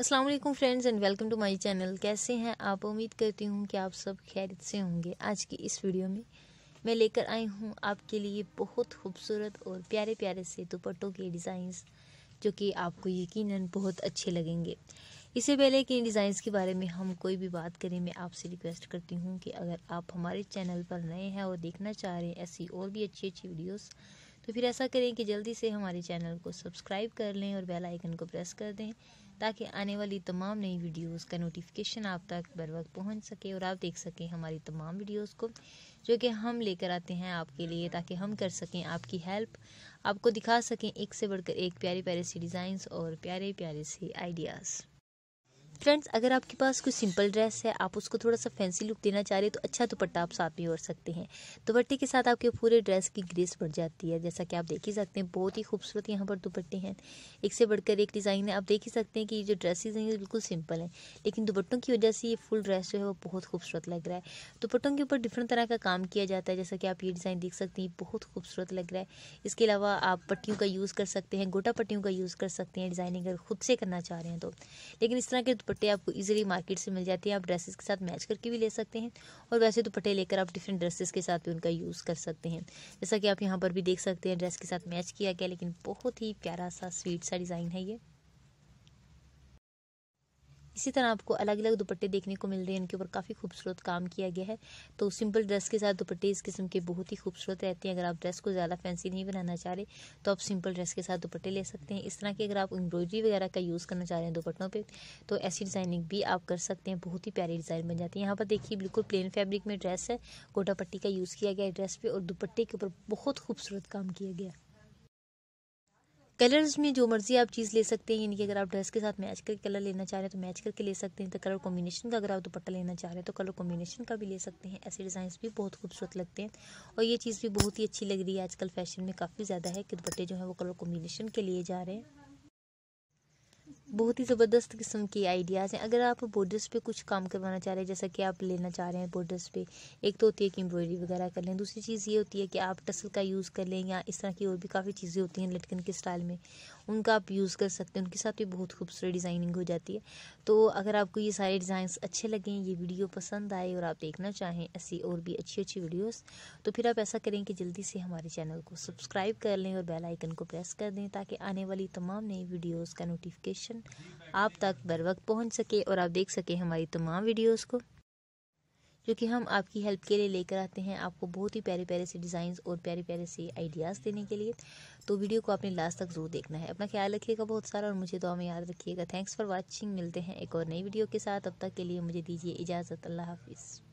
अस्सलाम वालेकुम friends and welcome to my channel कैसे हैं आप उम्मीद करती हूँ कि आप सब खैरियत से होंगे आज की इस वीडियो में मैं लेकर आई हूँ आपके लिए बहुत खूबसूरत और प्यारे प्यारे से दुपट्टों के डिज़ाइंस जो कि आपको यकीनन बहुत अच्छे लगेंगे इससे पहले कि इन डिज़ाइंस के बारे में हम कोई भी बात करें मैं आपसे रिक्वेस्ट करती हूँ कि अगर आप हमारे चैनल पर नए हैं और देखना चाह रहे हैं ऐसी और भी अच्छी अच्छी वीडियोज़ तो फिर ऐसा करें कि जल्दी से हमारे चैनल को सब्सक्राइब कर लें और बेल आइकन को प्रेस कर दें ताकि आने वाली तमाम नई वीडियोस का नोटिफिकेशन आप तक बर वक्त पहुँच सके और आप देख सकें हमारी तमाम वीडियोस को जो कि हम लेकर आते हैं आपके लिए ताकि हम कर सकें आपकी हेल्प आपको दिखा सकें एक से बढ़कर एक प्यारे प्यारे से डिज़ाइंस और प्यारे प्यारे से आइडियाज़ फ्रेंड्स अगर आपके पास कोई सिंपल ड्रेस है आप उसको थोड़ा सा फैंसी लुक देना चाह रहे हो तो अच्छा दुपट्टा आप साथ में ओढ़ सकते हैं दुपट्टे के साथ आपके पूरे ड्रेस की ग्रेस बढ़ जाती है जैसा कि आप देख ही सकते हैं बहुत ही खूबसूरत यहाँ पर दुपट्टे हैं एक से बढ़कर एक डिज़ाइन है आप देख ही सकते हैं कि ये जो ड्रेसेज हैं ये बिल्कुल सिंपल हैं लेकिन दुपट्टों की वजह से ये फुल ड्रेस जो है वो बहुत खूबसूरत लग रहा है दुपट्टों के ऊपर डिफरेंट तरह का काम किया जाता है जैसा कि आप ये डिज़ाइन देख सकते हैं बहुत खूबसूरत लग रहा है इसके अलावा आप पट्टियों का यूज़ कर सकते हैं गोटा पट्टियों का यूज़ कर सकते हैं डिज़ाइनिंग अगर खुद से करना चाह रहे हैं तो लेकिन इस तरह के दुपट्टे दुपट्टे आपको इजीली मार्केट से मिल जाती हैं आप ड्रेसेस के साथ मैच करके भी ले सकते हैं और वैसे दुपट्टे तो लेकर आप डिफरेंट ड्रेसेस के साथ भी उनका यूज़ कर सकते हैं जैसा कि आप यहाँ पर भी देख सकते हैं ड्रेस के साथ मैच किया गया लेकिन बहुत ही प्यारा सा स्वीट सा डिज़ाइन है ये इसी तरह आपको अलग अलग दुपट्टे देखने को मिल रहे हैं इनके ऊपर काफ़ी खूबसूरत काम किया गया है तो सिंपल ड्रेस के साथ दुपट्टे इस किस्म के बहुत ही खूबसूरत रहते हैं अगर आप ड्रेस को ज़्यादा फैंसी नहीं बनाना चाह रहे तो आप सिंपल ड्रेस के साथ दुपट्टे ले सकते हैं इस तरह के अगर आप एम्ब्रॉयडरी वगैरह का यूज़ करना चाह रहे हैं दुपट्टों पर तो ऐसी डिज़ाइनिंग भी आप कर सकते हैं बहुत ही प्यारी डिज़ाइन बन जाती है यहाँ पर देखिए बिल्कुल प्लेन फैब्रिक में ड्रेस है गोटा पट्टी का यूज़ किया गया है ड्रेस पर और दुपट्टे के ऊपर बहुत खूबसूरत काम किया गया कलर्स में जो मर्ज़ी आप चीज़ ले सकते हैं यानी कि अगर आप ड्रेस के साथ मैच करके कलर लेना चाह रहे हैं तो मैच करके ले सकते हैं तो कलर कॉम्बिनेशन का अगर आप दुपट्टा लेना चाह रहे हैं तो कलर कॉम्बिनेशन का भी ले सकते हैं ऐसे डिज़ाइंस भी बहुत खूबसूरत लगते हैं और ये चीज़ भी बहुत ही अच्छी लग रही है आजकल फैशन में काफ़ी ज़्यादा है कि दुपट्टे जो हैं वो कलर कॉम्बिनेशन के लिए जा रहे हैं बहुत ही ज़बरदस्त किस्म के आइडियाज़ हैं अगर आप बॉर्डर्स पे कुछ काम करवाना चाह रहे हैं जैसा कि आप लेना चाह रहे हैं बॉर्डर्स पे एक तो होती है कि एम्ब्रॉयडरी वगैरह कर लें दूसरी चीज़ ये होती है कि आप टसल का यूज़ कर लें या इस तरह की और भी काफ़ी चीज़ें होती हैं लटकन के स्टाइल में उनका आप यूज़ कर सकते हैं उनके साथ भी बहुत खूबसूरत डिज़ाइनिंग हो जाती है तो अगर आपको ये सारे डिज़ाइन अच्छे लगें ये वीडियो पसंद आए और आप देखना चाहें ऐसी और भी अच्छी अच्छी वीडियोज़ तो फिर आप ऐसा करें कि जल्दी से हमारे चैनल को सब्सक्राइब कर लें और बेलाइकन को प्रेस कर दें ताकि आने वाली तमाम नई वीडियोज़ का नोटिफिकेशन नोटिफिकेशन आप तक बर वक्त पहुँच सके और आप देख सकें हमारी तमाम वीडियोज़ को जो कि हम आपकी हेल्प के लिए लेकर आते हैं आपको बहुत ही प्यारे प्यारे से डिज़ाइन और प्यारे प्यारे से आइडियाज़ देने के लिए तो वीडियो को आपने लास्ट तक ज़रूर देखना है अपना ख्याल रखिएगा बहुत सारा और मुझे तो हमें याद रखिएगा थैंक्स फॉर वॉचिंग मिलते हैं एक और नई वीडियो के साथ अब तक के लिए मुझे दीजिए इजाज़त अल्लाह हाफिज़